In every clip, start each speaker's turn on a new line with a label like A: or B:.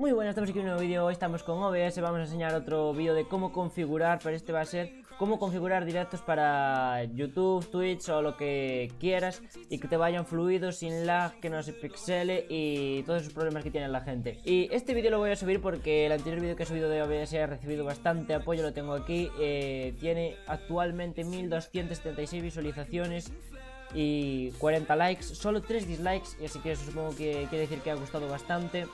A: Muy buenas, estamos aquí en un nuevo vídeo, hoy estamos con OBS, vamos a enseñar otro vídeo de cómo configurar, pero este va a ser cómo configurar directos para YouTube, Twitch o lo que quieras y que te vayan fluidos, sin lag, que no se pixele y todos esos problemas que tiene la gente. Y este vídeo lo voy a subir porque el anterior vídeo que he subido de OBS ha recibido bastante apoyo, lo tengo aquí, eh, tiene actualmente 1276 visualizaciones y 40 likes, solo 3 dislikes, y así que eso supongo que quiere decir que ha gustado bastante.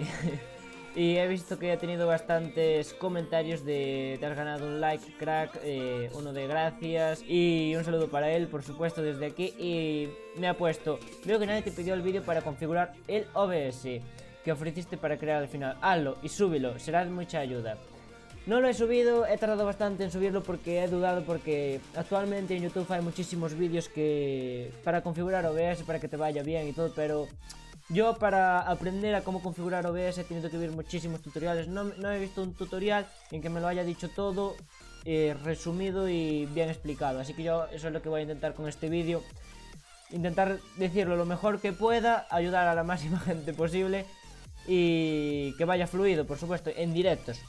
A: y he visto que ha tenido bastantes comentarios de te has ganado un like, crack, eh, uno de gracias y un saludo para él, por supuesto, desde aquí. Y me ha puesto, veo que nadie te pidió el vídeo para configurar el OBS que ofreciste para crear al final. Hazlo y súbelo, será de mucha ayuda. No lo he subido, he tardado bastante en subirlo porque he dudado porque actualmente en YouTube hay muchísimos vídeos que para configurar OBS para que te vaya bien y todo, pero yo para aprender a cómo configurar OBS he tenido que ver muchísimos tutoriales. No, he visto un tutorial en que me lo haya dicho todo eh, resumido y bien explicado. Así que yo eso es lo que voy a intentar con este vídeo. Intentar decirlo lo mejor que pueda, ayudar a la máxima gente posible y que vaya fluido, por supuesto, en directos.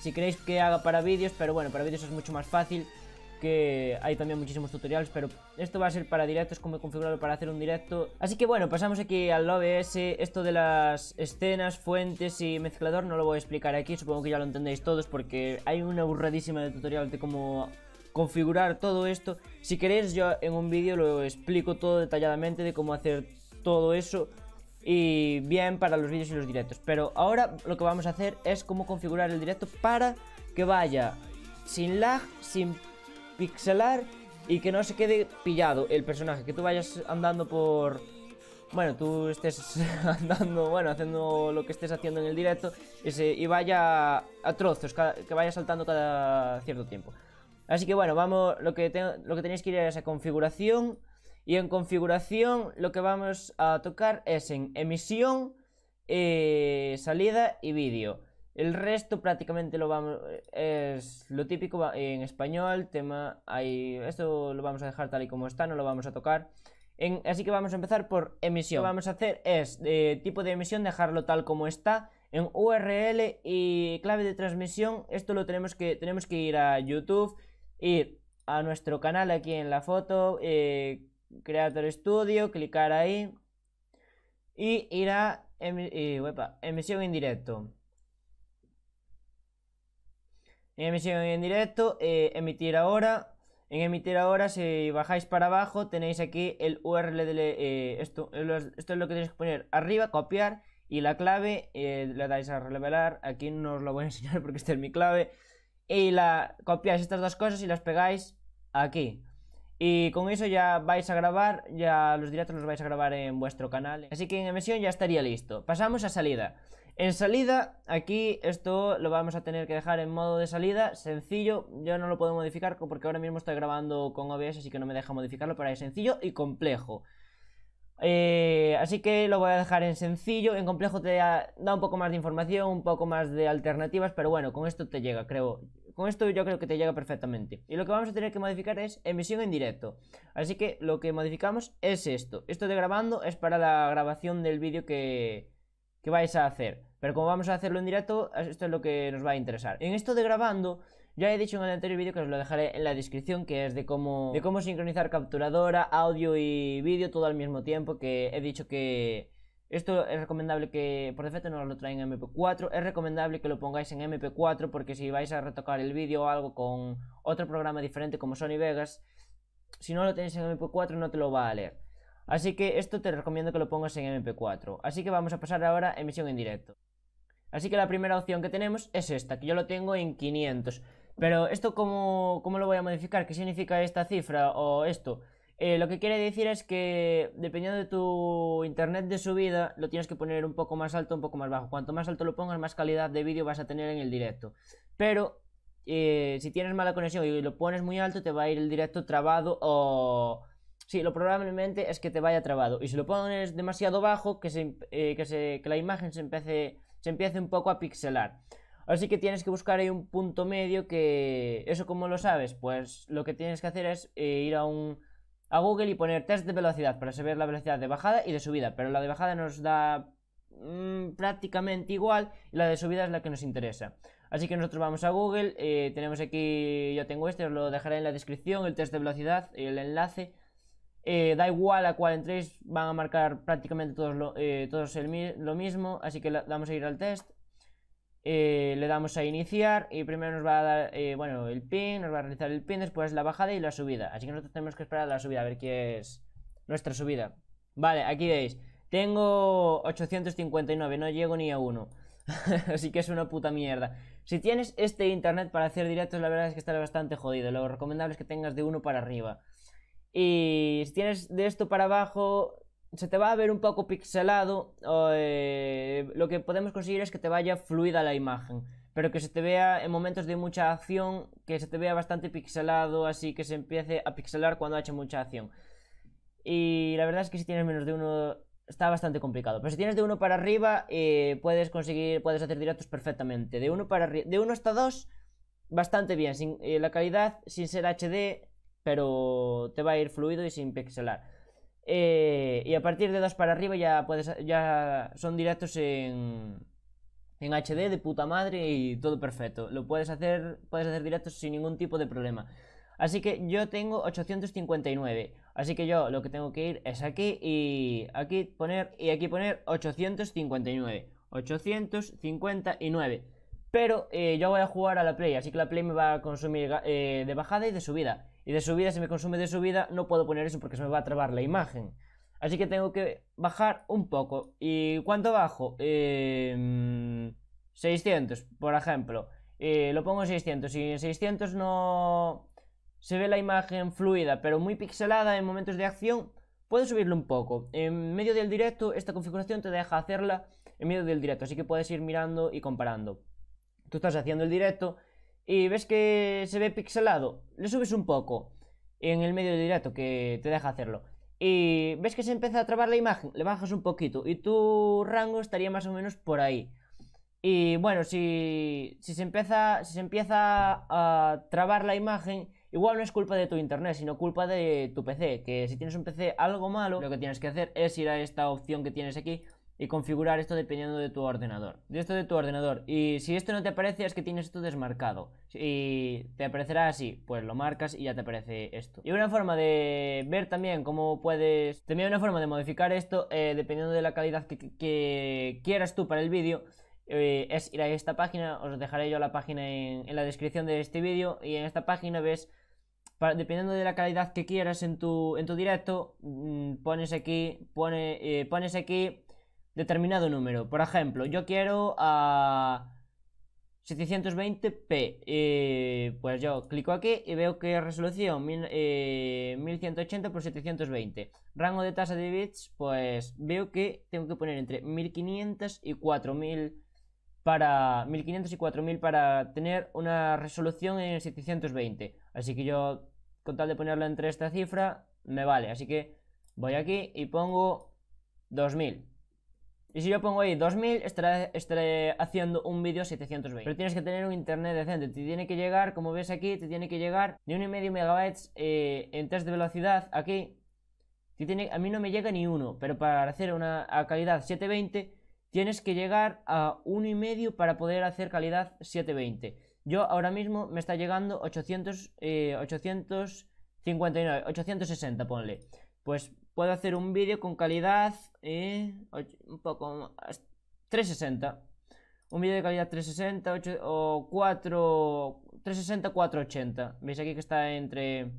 A: Si queréis que haga para vídeos, pero bueno, para vídeos es mucho más fácil que hay también muchísimos tutoriales, pero esto va a ser para directos, como configurarlo para hacer un directo. Así que bueno, pasamos aquí al OBS, esto de las escenas, fuentes y mezclador no lo voy a explicar aquí, supongo que ya lo entendéis todos porque hay una burradísima de tutorial de cómo configurar todo esto. Si queréis yo en un vídeo lo explico todo detalladamente de cómo hacer todo eso y bien para los vídeos y los directos. Pero ahora lo que vamos a hacer es cómo configurar el directo para que vaya sin lag, sin pixelar y que no se quede pillado el personaje, que tú vayas andando por... Bueno, tú estés andando, bueno, haciendo lo que estés haciendo en el directo y, vaya a trozos, que vaya saltando cada cierto tiempo. Así que bueno, vamos, lo que, lo que tenéis que ir a esa configuración y en configuración lo que vamos a tocar es en emisión, eh, salida y vídeo. El resto prácticamente lo vamos es lo típico en español, tema esto lo vamos a dejar tal y como está, no lo vamos a tocar. así que vamos a empezar por emisión. Lo que vamos a hacer es tipo de emisión dejarlo tal como está en URL y clave de transmisión. Esto lo tenemos que tenemos que ir a YouTube, ir a nuestro canal aquí en la foto, eh, Creator Studio, clicar ahí y ir a eh, emisión en en emisión en directo, eh, emitir ahora. En emitir ahora, si bajáis para abajo, tenéis aquí el URL de eh, esto. Esto es lo que tenéis que poner arriba, copiar y la clave eh, la dais a revelar. Aquí no os lo voy a enseñar porque esta es mi clave. Y la copiáis estas dos cosas y las pegáis aquí. Y con eso ya vais a grabar, ya los directos los vais a grabar en vuestro canal. Así que en emisión ya estaría listo. Pasamos a salida. En salida, aquí esto lo vamos a tener que dejar en modo de salida, sencillo, yo no lo puedo modificar porque ahora mismo estoy grabando con OBS, así que no me deja modificarlo, para es sencillo y complejo. Eh, así que lo voy a dejar en sencillo, en complejo te da un poco más de información, un poco más de alternativas, pero bueno, con esto te llega, creo. Con esto yo creo que te llega perfectamente. Y lo que vamos a tener que modificar es emisión en directo. Así que lo que modificamos es esto. Esto de grabando es para la grabación del vídeo que, que vais a hacer. Pero como vamos a hacerlo en directo, esto es lo que nos va a interesar. En esto de grabando, ya he dicho en el anterior vídeo que os lo dejaré en la descripción, que es de cómo, de cómo sincronizar capturadora, audio y vídeo todo al mismo tiempo, que he dicho que... Esto es recomendable que por defecto no lo traen en MP4, es recomendable que lo pongáis en MP4 porque si vais a retocar el vídeo o algo con otro programa diferente como Sony Vegas, si no lo tenéis en MP4 no te lo va a leer. Así que esto te recomiendo que lo pongas en MP4. Así que vamos a pasar ahora a emisión en directo. Así que la primera opción que tenemos es esta, que yo lo tengo en 500. Pero esto cómo, cómo lo voy a modificar, qué significa esta cifra o esto. Eh, lo que quiere decir es que dependiendo de tu internet de subida, lo tienes que poner un poco más alto, un poco más bajo. Cuanto más alto lo pongas, más calidad de vídeo vas a tener en el directo. Pero eh, si tienes mala conexión y lo pones muy alto, te va a ir el directo trabado o Sí, lo probablemente es que te vaya trabado. Y si lo pones demasiado bajo, que, se, eh, que, se, que la imagen se empiece, se empiece un poco a pixelar. Así que tienes que buscar ahí un punto medio que... ¿Eso cómo lo sabes? Pues lo que tienes que hacer es eh, ir a un... A Google y poner test de velocidad para saber la velocidad de bajada y de subida. Pero la de bajada nos da mm, prácticamente igual y la de subida es la que nos interesa. Así que nosotros vamos a Google. Eh, tenemos aquí, yo tengo este, os lo dejaré en la descripción, el test de velocidad, el enlace eh, da igual a cuál entréis, van a marcar prácticamente todos lo, eh, todos lo mismo, así que vamos a ir al test. Eh, le damos a iniciar y primero nos va a dar, bueno, el pin, nos va a realizar el pin, después la bajada y la subida. Así que nosotros tenemos que esperar la subida, a ver qué es nuestra subida. Vale, aquí veis, tengo 859, no llego ni a uno. así que es una puta mierda. Si tienes este internet para hacer directos, la verdad es que estará bastante jodido. Lo recomendable es que tengas de uno para arriba. Y si tienes de esto para abajo, se te va a ver un poco pixelado. Eh, lo que podemos conseguir es que te vaya fluida la imagen. Pero que se te vea en momentos de mucha acción, que se te vea bastante pixelado, así que se empiece a pixelar cuando hecho mucha acción. Y la verdad es que si tienes menos de uno está bastante complicado. Pero si tienes de uno para arriba, eh, puedes conseguir, puedes hacer directos perfectamente. De uno para de uno hasta dos, bastante bien. Sin, eh, la calidad, sin ser HD, pero te va a ir fluido y sin pixelar. Eh, y a partir de 2 para arriba ya puedes ya son directos en, en HD de puta madre y todo perfecto. Lo puedes hacer, puedes hacer directos sin ningún tipo de problema. Así que yo tengo 859. Así que yo lo que tengo que ir es aquí y aquí poner y aquí poner 859. 859. Pero eh, yo voy a jugar a la Play, así que la Play me va a consumir eh, de bajada y de subida y de subida, si me consume de subida, no puedo poner eso porque se me va a trabar la imagen. Así que tengo que bajar un poco. ¿Y cuánto bajo? 600, em, por ejemplo. Eh, lo pongo en 600. Y en 600 no se ve la imagen fluida, pero muy pixelada en momentos de acción. Puedes subirlo un poco. En medio del directo, esta configuración te deja hacerla en medio del directo. Así que puedes ir mirando y comparando. Tú estás haciendo el directo y ves que se ve pixelado, le subes un poco en el medio directo que te deja hacerlo. Y ves que se empieza a trabar la imagen, le bajas un poquito y tu rango estaría más o menos por ahí. Y bueno, si, si, se, empieza, si se empieza a trabar la imagen, igual no es culpa de tu internet, sino culpa de tu PC. Que si tienes un PC algo malo, lo que tienes que hacer es ir a esta opción que tienes aquí y configurar esto dependiendo de tu ordenador. De esto de tu ordenador. Y si esto no te aparece es que tienes esto desmarcado. Y te aparecerá así, pues lo marcas y ya te aparece esto. Y una forma de ver también cómo puedes... También una forma de modificar esto, eh, dependiendo de la calidad que, quieras tú para el vídeo, eh, es ir a esta página. Os dejaré yo la página en, la descripción de este vídeo. Y en esta página ves... dependiendo de la calidad que quieras en tu, en tu directo, mm, pones aquí, pone, eh, pones aquí determinado número. Por ejemplo, yo quiero a 720p. Eh, pues yo clico aquí y veo que resolución 1180 x 720. Rango de tasa de bits, pues veo que tengo que poner entre 1500 y 4000 para 1500 y 4000 para tener una resolución en 720. Así que yo con tal de ponerla entre esta cifra me vale. Así que voy aquí y pongo 2000. Y si yo pongo ahí 2000, estaré, haciendo un vídeo 720. Pero tienes que tener un internet decente. Te tiene que llegar, como ves aquí, te tiene que llegar de 1,5 megabytes eh, en test de velocidad aquí. tiene, a mí no me llega ni uno, pero para hacer una calidad 720 tienes que llegar a 1,5 para poder hacer calidad 720. Yo ahora mismo me está llegando 800, 859, 860 ponle. Pues Puedo hacer un vídeo con calidad eh, un poco 360. Un vídeo de calidad 360 o 360 480. Veis aquí que está entre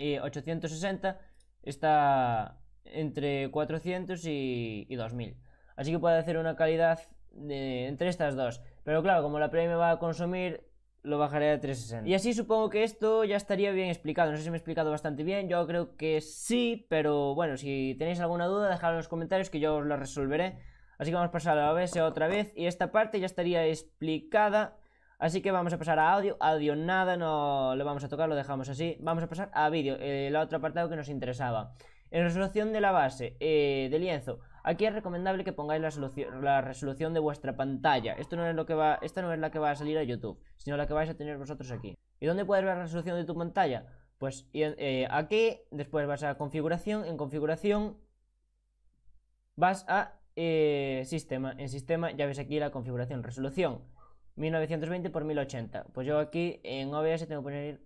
A: 860 eh, está entre 400 y, y 2000. Así que puedo hacer una calidad de, entre estas dos. Pero claro, como la Play me va a consumir lo bajaré a 360. Y así supongo que esto ya estaría bien explicado. No sé si me he explicado bastante bien, yo creo que sí, pero bueno, si tenéis alguna duda, dejadlo en los comentarios que yo os lo resolveré. Así que vamos a pasar a la base otra vez y esta parte ya estaría explicada. Así que vamos a pasar a audio, audio nada, no lo vamos a tocar, lo dejamos así. Vamos a pasar a vídeo, el eh, otro apartado que nos interesaba. En resolución de la base, eh, de lienzo, Aquí es recomendable que pongáis la, resolución de vuestra pantalla. Esto no es lo que va, esta no es la que va a salir a YouTube, sino la que vais a tener vosotros aquí. ¿Y dónde puedes ver la resolución de tu pantalla? Pues eh, aquí, después vas a configuración, en configuración vas a eh, sistema. En sistema ya ves aquí la configuración, resolución. 1920 x 1080. Pues yo aquí en OBS tengo que poner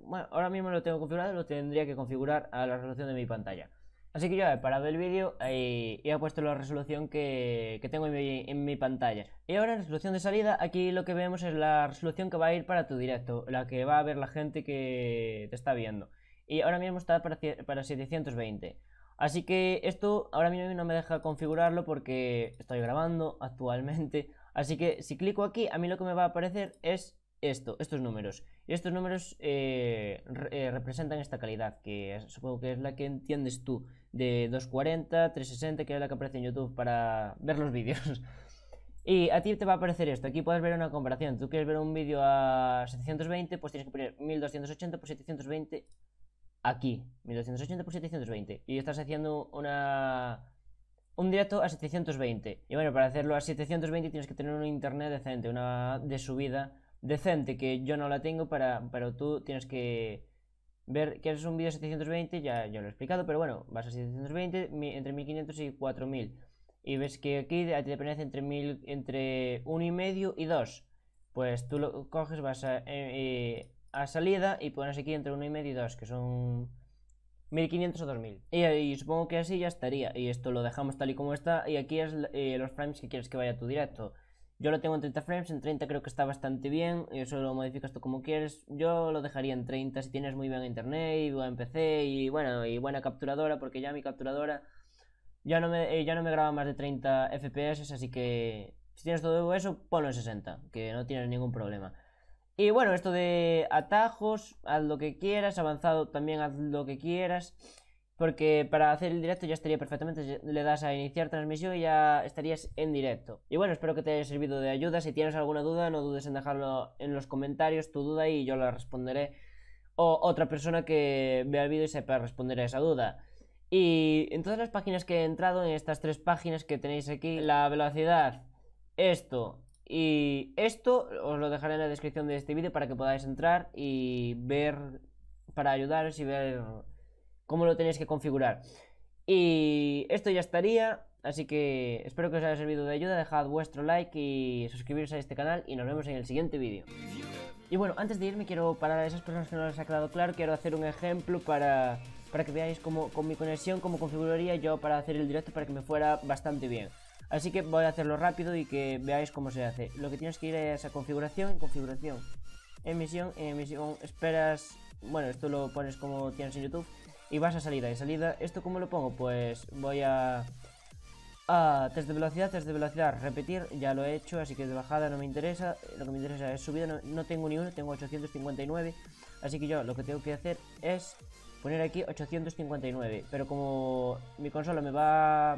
A: bueno, ahora mismo lo tengo configurado, lo tendría que configurar a la resolución de mi pantalla. Así que yo he parado el vídeo eh, y he puesto la resolución que, tengo en mi, pantalla. Y ahora en resolución de salida, aquí lo que vemos es la resolución que va a ir para tu directo, la que va a ver la gente que te está viendo. Y ahora mismo está para, 720. Así que esto ahora mismo no me deja configurarlo porque estoy grabando actualmente. Así que si clico aquí, a mí lo que me va a aparecer es esto, estos números. Y estos números eh, eh, representan esta calidad, que supongo que es la que entiendes tú de 240, 360, que es la que aparece en YouTube para ver los vídeos. Y a ti te va a aparecer esto, aquí puedes ver una comparación. Tú quieres ver un vídeo a 720, pues tienes que poner 1280 por 720 aquí. 1280 por 720. Y estás haciendo una un directo a 720. Y bueno, para hacerlo a 720 tienes que tener un internet decente, una de subida decente, que yo no la tengo, para, pero tú tienes que ver que es un vídeo 720, ya, ya lo he explicado, pero bueno, vas a 720, entre 1500 y 4000. Y ves que aquí te pertenece entre, mil, entre 1,5 y 2. Pues tú lo coges, vas a, eh, eh, salida y pones aquí entre 1,5 y medio 2, que son 1500 o 2000. Y, supongo que así ya estaría. Y esto lo dejamos tal y como está. Y aquí es eh, los frames que quieres que vaya tu directo. Yo lo tengo en 30 frames, en 30 creo que está bastante bien, y eso lo modificas tú como quieres. Yo lo dejaría en 30 si tienes muy bien internet y buen PC y bueno, y buena capturadora, porque ya mi capturadora ya no me, eh, ya no me graba más de 30 FPS, así que si tienes todo eso, ponlo en 60, que no tienes ningún problema. Y bueno, esto de atajos, haz lo que quieras, avanzado también haz lo que quieras porque para hacer el directo ya estaría perfectamente, le das a iniciar transmisión y ya estarías en directo. Y bueno, espero que te haya servido de ayuda, si tienes alguna duda no dudes en dejarlo en los comentarios, tu duda y yo la responderé o otra persona que vea el vídeo y sepa responder a esa duda. Y en todas las páginas que he entrado, en estas tres páginas que tenéis aquí, la velocidad, esto y esto, os lo dejaré en la descripción de este vídeo para que podáis entrar y ver, para ayudaros y ver cómo lo tenéis que configurar. Y esto ya estaría, así que espero que os haya servido de ayuda, dejad vuestro like y suscribiros a este canal y nos vemos en el siguiente vídeo. Y bueno, antes de irme quiero, parar a esas personas que no les ha quedado claro, quiero hacer un ejemplo para, para que veáis cómo con mi conexión, cómo configuraría yo para hacer el directo para que me fuera bastante bien. Así que voy a hacerlo rápido y que veáis cómo se hace. Lo que tienes que ir es a configuración, configuración, emisión, emisión, esperas... Bueno, esto lo pones como tienes en YouTube y vas a salida y salida. ¿Esto cómo lo pongo? Pues voy a... test de velocidad, test de velocidad, repetir, ya lo he hecho, así que de bajada no me interesa, lo que me interesa es subida, no, tengo ni uno, tengo 859, así que yo lo que tengo que hacer es poner aquí 859, pero como mi consola me va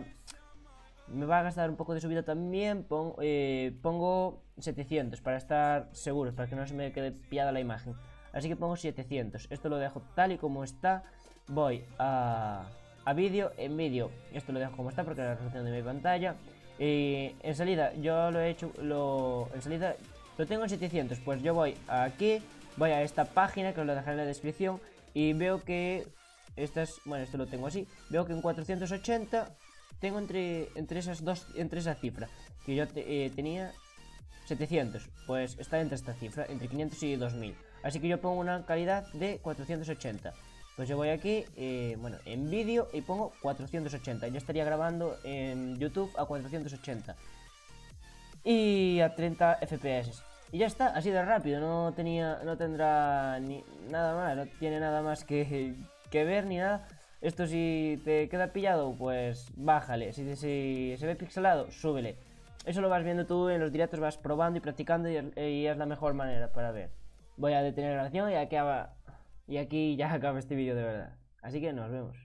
A: me va a gastar un poco de subida también, eh, pongo, 700 para estar seguros, para que no se me quede piada la imagen, así que pongo 700, esto lo dejo tal y como está, voy a, a vídeo, en vídeo, esto lo dejo como está porque la resolución de mi pantalla. Y en salida, yo lo he hecho, lo, en salida lo tengo en 700, pues yo voy aquí, voy a esta página que os lo dejaré en la descripción y veo que estas, bueno, esto lo tengo así, veo que en 480 tengo entre, entre esas dos, entre esa cifra, que yo eh, tenía 700, pues está entre esta cifra, entre 500 y 2000, así que yo pongo una calidad de 480. Pues yo voy aquí, eh, bueno, en vídeo y pongo 480. Yo estaría grabando en YouTube a 480. Y a 30 FPS. Y ya está, así de rápido. No tenía, no tendrá nada más. No tiene nada más que, ver ni nada. Esto si te queda pillado, pues bájale. Si, se ve pixelado, súbele. Eso lo vas viendo tú en los directos, vas probando y practicando y, es la mejor manera para ver. Voy a detener la grabación y aquí va y aquí ya acaba este vídeo de verdad. Así que nos vemos.